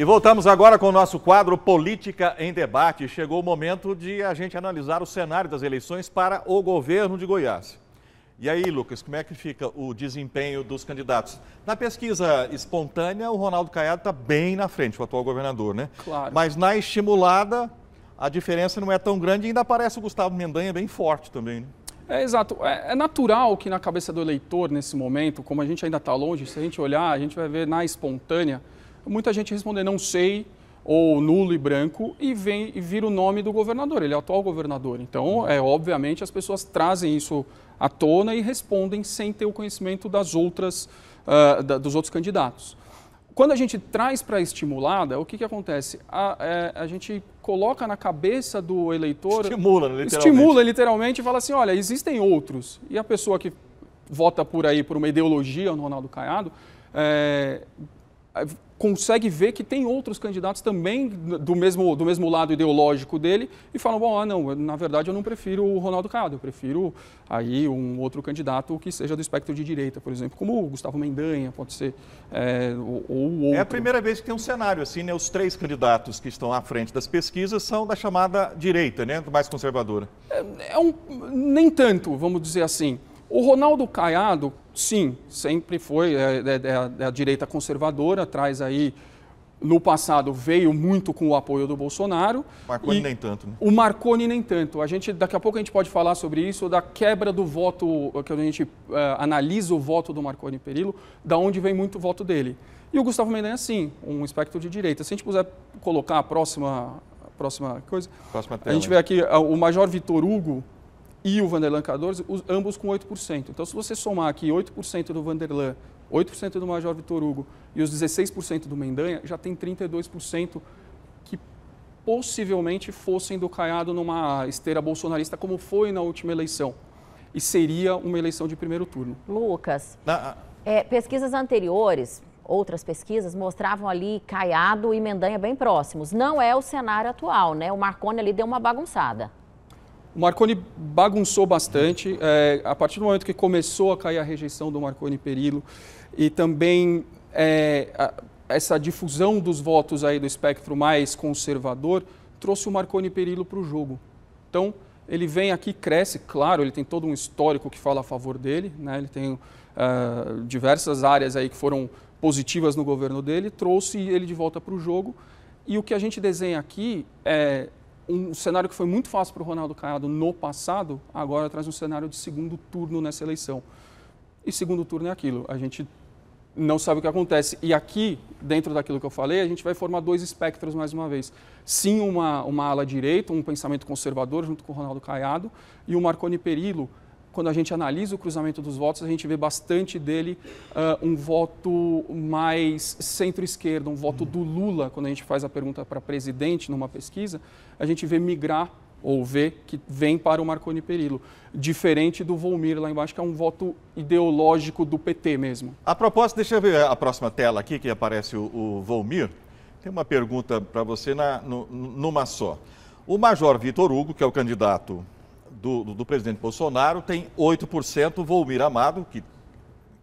E voltamos agora com o nosso quadro Política em Debate. Chegou o momento de a gente analisar o cenário das eleições para o governo de Goiás. E aí, Lucas, como é que fica o desempenho dos candidatos? Na pesquisa espontânea, o Ronaldo Caiado está bem na frente, o atual governador, né? Claro. Mas na estimulada, a diferença não é tão grande e ainda aparece o Gustavo Mendanha bem forte também, né? É exato. É, é, natural que na cabeça do eleitor, nesse momento, como a gente ainda está longe, se a gente olhar, a gente vai ver na espontânea muita gente responder não sei ou nulo e branco e vem e vira o nome do governador, ele é o atual governador. Então, é obviamente as pessoas trazem isso à tona e respondem sem ter o conhecimento das outras uh, da, dos outros candidatos. Quando a gente traz para estimulada, o que, que acontece? A, é, a gente coloca na cabeça do eleitor. Estimula, né, literalmente. Estimula, literalmente, e fala assim: olha, existem outros. E a pessoa que vota por aí, por uma ideologia no Ronaldo Caiado, é, consegue ver que tem outros candidatos também do mesmo, do mesmo lado ideológico dele e falam, bom, ah, não, na verdade eu não prefiro o Ronaldo Caiado, eu prefiro aí um outro candidato que seja do espectro de direita, por exemplo, como o Gustavo Mendanha, pode ser, é, ou, ou outro. É a primeira vez que tem um cenário assim, né? Os três candidatos que estão à frente das pesquisas são da chamada direita, né? Mais conservadora. É, é um, nem tanto, vamos dizer assim. O Ronaldo Caiado, Sim, sempre foi. É, é, é, é a direita conservadora traz aí no passado veio muito com o apoio do Bolsonaro. Marconi nem tanto, né? O Marconi nem tanto. A gente, daqui a pouco a gente pode falar sobre isso, da quebra do voto, que a gente é, analisa o voto do Marconi Perillo, da onde vem muito o voto dele. E o Gustavo Mendanha, sim, um espectro de direita. Se a gente puser colocar a próxima, a próxima coisa, próxima tela, a gente vê aqui é, o Major Vitor Hugo, e o Vanderlan 14, os, ambos com 8%. Então, se você somar aqui 8% do Vanderlan, 8% do Major Vitor Hugo e os 16% do Mendanha, já tem 32% que possivelmente fossem do Caiado numa esteira bolsonarista, como foi na última eleição. E seria uma eleição de primeiro turno. Lucas, É, pesquisas anteriores, outras pesquisas, mostravam ali Caiado e Mendanha bem próximos. Não é o cenário atual, né? O Marconi ali deu uma bagunçada. O Marconi bagunçou bastante é, a partir do momento que começou a cair a rejeição do Marconi Perillo e também é, a, essa difusão dos votos aí do espectro mais conservador trouxe o Marconi Perillo para o jogo. Então ele vem aqui cresce, claro, ele tem todo um histórico que fala a favor dele, né? Ele tem uh, diversas áreas aí que foram positivas no governo dele, trouxe ele de volta para o jogo e o que a gente desenha aqui é um cenário que foi muito fácil para o Ronaldo Caiado no passado, agora traz um cenário de segundo turno nessa eleição. E segundo turno é aquilo, a gente não sabe o que acontece. E aqui, dentro daquilo que eu falei, a gente vai formar dois espectros mais uma vez. Sim, uma, uma ala direita, um pensamento conservador junto com o Ronaldo Caiado e o Marconi Perillo, quando a gente analisa o cruzamento dos votos, a gente vê bastante dele uh, um voto mais centro-esquerda, um voto do Lula, quando a gente faz a pergunta para presidente numa pesquisa, a gente vê migrar ou vê que vem para o Marconi Perillo, diferente do Volmir lá embaixo, que é um voto ideológico do PT mesmo. A proposta deixa eu ver a próxima tela aqui, que aparece o, o Volmir. Tem uma pergunta para você na, no, numa só. O Major Vitor Hugo, que é o candidato do, do, do presidente Bolsonaro tem 8%, Volmir Amado, que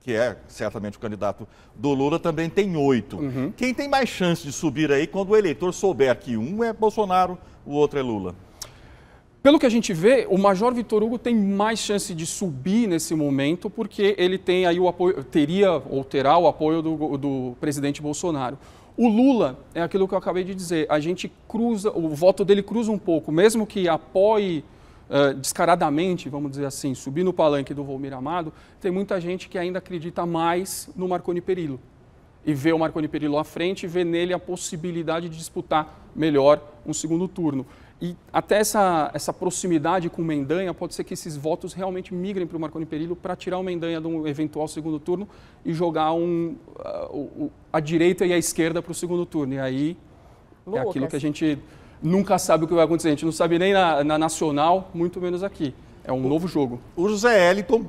que é certamente o candidato do Lula, também tem oito. Uhum. Quem tem mais chance de subir aí quando o eleitor souber que um é Bolsonaro, o outro é Lula? Pelo que a gente vê, o Major Vitor Hugo tem mais chance de subir nesse momento, porque ele tem aí o apoio, teria ou terá o apoio do, do presidente Bolsonaro. O Lula, é aquilo que eu acabei de dizer, a gente cruza, o voto dele cruza um pouco, mesmo que apoie uh, descaradamente, vamos dizer assim, subir no palanque do Volmir Amado, tem muita gente que ainda acredita mais no Marconi Perillo e vê o Marconi Perillo à frente e vê nele a possibilidade de disputar melhor um segundo turno. E até essa, essa proximidade com o Mendanha, pode ser que esses votos realmente migrem para o Marconi Perillo para tirar o Mendanha de um eventual segundo turno e jogar um, uh, a direita e a esquerda para o segundo turno. E aí é aquilo que a gente nunca sabe o que vai acontecer. A gente não sabe nem na, na nacional, muito menos aqui. É um o, novo jogo. O José Eliton,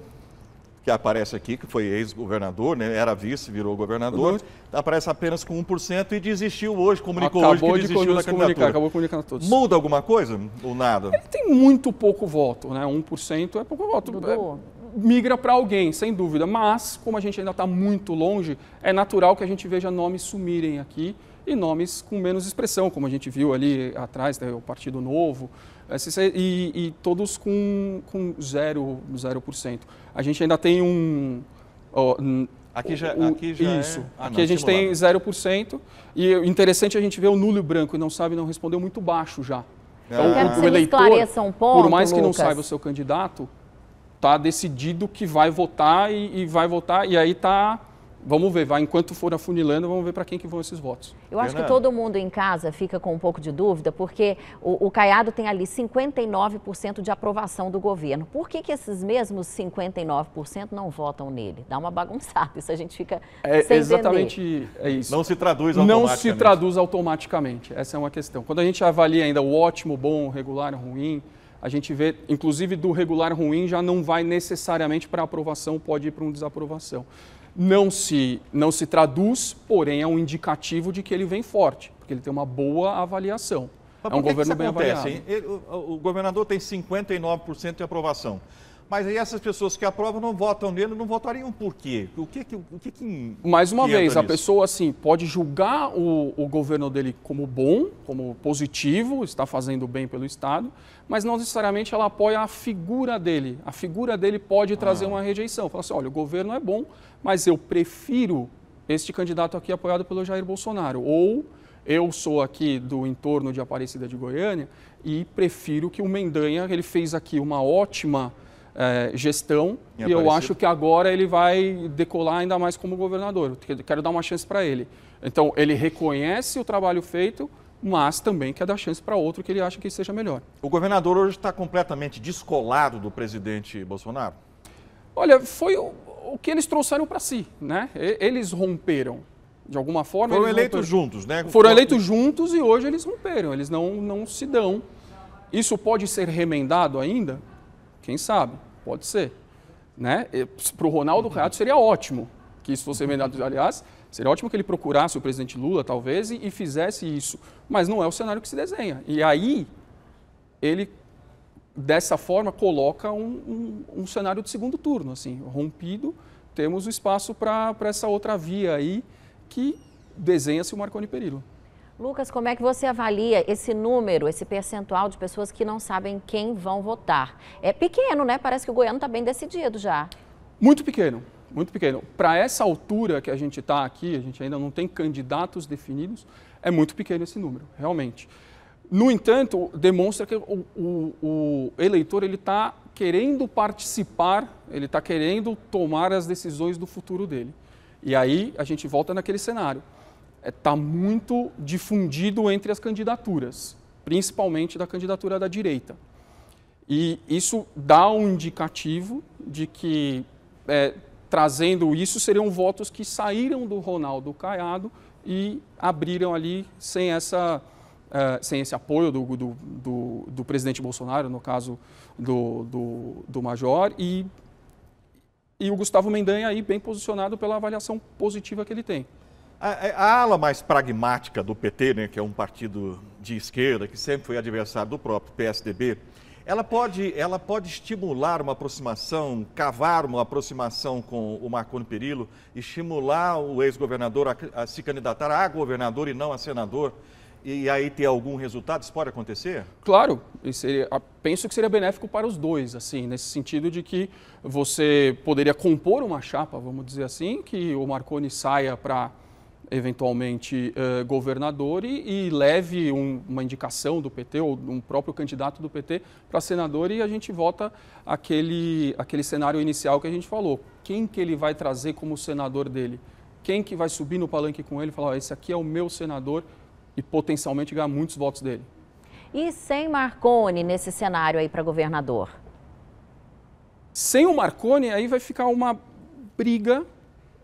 que aparece aqui, que foi ex-governador, né? era vice, virou governador, uhum. aparece apenas com 1% e desistiu hoje, comunicou acabou hoje que desistiu de da comunicar, Acabou comunicando todos. Muda alguma coisa ou nada? Ele tem muito pouco voto, né? 1% é pouco voto. É, migra para alguém, sem dúvida, mas como a gente ainda está muito longe, é natural que a gente veja nomes sumirem aqui e nomes com menos expressão, como a gente viu ali atrás, né, o Partido Novo, eh, e, e todos com, com zero, 0%. A gente ainda tem um. Ó, Aqui já, aqui já é Isso. É... Ah, aqui não, a gente estimulado. tem 0%. E interessante é a gente ver o nulo branco e não sabe, não respondeu muito baixo já. É. Então, ah. o, que o eleitor, um ponto, por mais que não saiba o seu candidato, está decidido que vai votar e, e vai votar. E aí está vamos ver, vai, enquanto for afunilando, vamos ver para quem que vão esses votos. Eu acho que todo mundo em casa fica com um pouco de dúvida, porque o, o Caiado tem ali 59% de aprovação do governo. Por que, que esses mesmos 59% não votam nele? Dá uma bagunçada, isso a gente fica é, sem Exatamente entender. é isso. Não se traduz automaticamente. Não se traduz automaticamente, essa é uma questão. Quando a gente avalia ainda o ótimo, bom, regular, ruim, a gente vê, inclusive do regular ruim, já não vai necessariamente para aprovação, pode ir para uma desaprovação. Não se, não se traduz, porém é um indicativo de que ele vem forte, porque ele tem uma boa avaliação. Mas é um governo bem acontece, avaliado. Ele, o, o governador tem 59% de aprovação. Mas aí essas pessoas que aprovam não votam nele, não votariam por quê? O que o que, que Mais uma que vez, a pessoa assim pode julgar o, o governo dele como bom, como positivo, está fazendo bem pelo Estado, mas não necessariamente ela apoia a figura dele. A figura dele pode trazer ah. uma rejeição. Fala assim, olha, o governo é bom, mas eu prefiro este candidato aqui apoiado pelo Jair Bolsonaro. Ou eu sou aqui do entorno de Aparecida de Goiânia e prefiro que o Mendanha, ele fez aqui uma ótima é, gestão e, e eu acho que agora ele vai decolar ainda mais como governador. Quero dar uma chance para ele. Então, ele reconhece o trabalho feito, mas também quer dar chance para outro que ele acha que seja melhor. O governador hoje está completamente descolado do presidente Bolsonaro? Olha, foi o, o que eles trouxeram para si, né? Eles romperam. De alguma forma. Foram eleitos romperam. juntos, né? Foram eleitos juntos e hoje eles romperam, eles não, não se dão. Isso pode ser remendado ainda? Quem sabe? Pode ser. Né? Para o Ronaldo Reato seria ótimo que isso fosse emendado. Aliás, seria ótimo que ele procurasse o presidente Lula, talvez, e, e fizesse isso. Mas não é o cenário que se desenha. E aí, ele, dessa forma, coloca um, um, um cenário de segundo turno. assim Rompido, temos o espaço para essa outra via aí que desenha-se o Marconi Perillo. Lucas, como é que você avalia esse número, esse percentual de pessoas que não sabem quem vão votar? É pequeno, né? Parece que o goiano está bem decidido já. Muito pequeno, muito pequeno. Para essa altura que a gente está aqui, a gente ainda não tem candidatos definidos, é muito pequeno esse número, realmente. No entanto, demonstra que o, o, o eleitor ele está querendo participar, ele está querendo tomar as decisões do futuro dele. E aí a gente volta naquele cenário está é, muito difundido entre as candidaturas, principalmente da candidatura da direita. E isso dá um indicativo de que, é, trazendo isso, seriam votos que saíram do Ronaldo Caiado e abriram ali sem, essa, é, sem esse apoio do, do, do, do, presidente Bolsonaro, no caso do, do, do Major, e, e o Gustavo Mendanha aí bem posicionado pela avaliação positiva que ele tem. A, a, ala mais pragmática do PT, né, que é um partido de esquerda, que sempre foi adversário do próprio PSDB, ela pode, ela pode estimular uma aproximação, cavar uma aproximação com o Marconi Perillo, estimular o ex-governador a, a, se candidatar a governador e não a senador, e aí ter algum resultado? Isso pode acontecer? Claro, seria, penso que seria benéfico para os dois, assim, nesse sentido de que você poderia compor uma chapa, vamos dizer assim, que o Marconi saia para eventualmente eh, governador e, e leve um, uma indicação do PT ou um próprio candidato do PT para senador e a gente volta aquele aquele cenário inicial que a gente falou quem que ele vai trazer como senador dele quem que vai subir no palanque com ele e falar oh, esse aqui é o meu senador e potencialmente ganhar muitos votos dele e sem Marconi nesse cenário aí para governador sem o Marconi aí vai ficar uma briga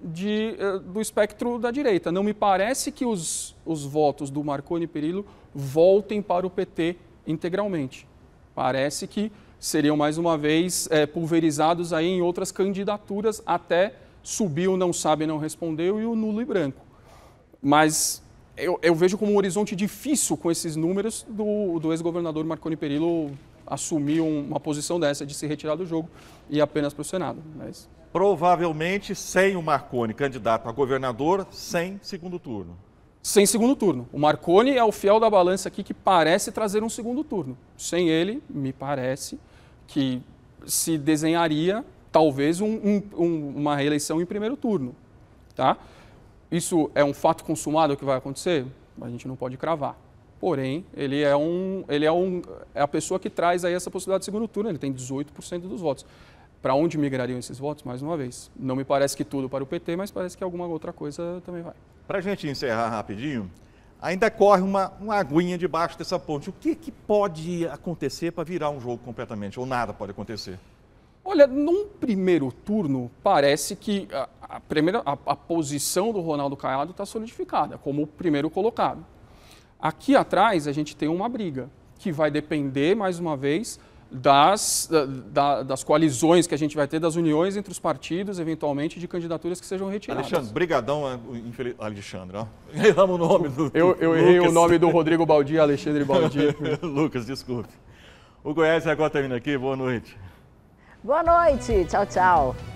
de, eh, do espectro da direita. Não me parece que os, os votos do Marconi Perillo voltem para o PT integralmente. Parece que seriam, mais uma vez, é, pulverizados aí em outras candidaturas até subir o não sabe, não respondeu e o nulo e branco. Mas eu, eu vejo como um horizonte difícil com esses números do, do ex-governador Marconi Perillo assumir uma posição dessa de se retirar do jogo e apenas para o Senado. Mas provavelmente sem o Marconi candidato a governador, sem segundo turno. Sem segundo turno. O Marconi é o fiel da balança aqui que parece trazer um segundo turno. Sem ele, me parece que se desenharia talvez um, um, uma reeleição em primeiro turno. Tá? Isso é um fato consumado que vai acontecer? A gente não pode cravar. Porém, ele é um, ele é um, é a pessoa que traz aí essa possibilidade de segundo turno. Ele tem 18% dos votos. Para onde migrariam esses votos? Mais uma vez, não me parece que tudo para o PT, mas parece que alguma outra coisa também vai. Para a gente encerrar rapidinho, ainda corre uma, uma aguinha debaixo dessa ponte. O que, que pode acontecer para virar um jogo completamente? Ou nada pode acontecer? Olha, num primeiro turno, parece que a, a primeira, a, a, posição do Ronaldo Caiado está solidificada como o primeiro colocado. Aqui atrás, a gente tem uma briga que vai depender, mais uma vez, das, da, das coalizões que a gente vai ter, das uniões entre os partidos, eventualmente, de candidaturas que sejam retiradas. Alexandre, brigadão, é, infeliz... Alexandre, ó. Erramos o nome do Eu, eu errei o nome do Rodrigo Baldi, Alexandre Baldi. Lucas, desculpe. O Goiás agora termina aqui, boa noite. Boa noite, tchau, tchau.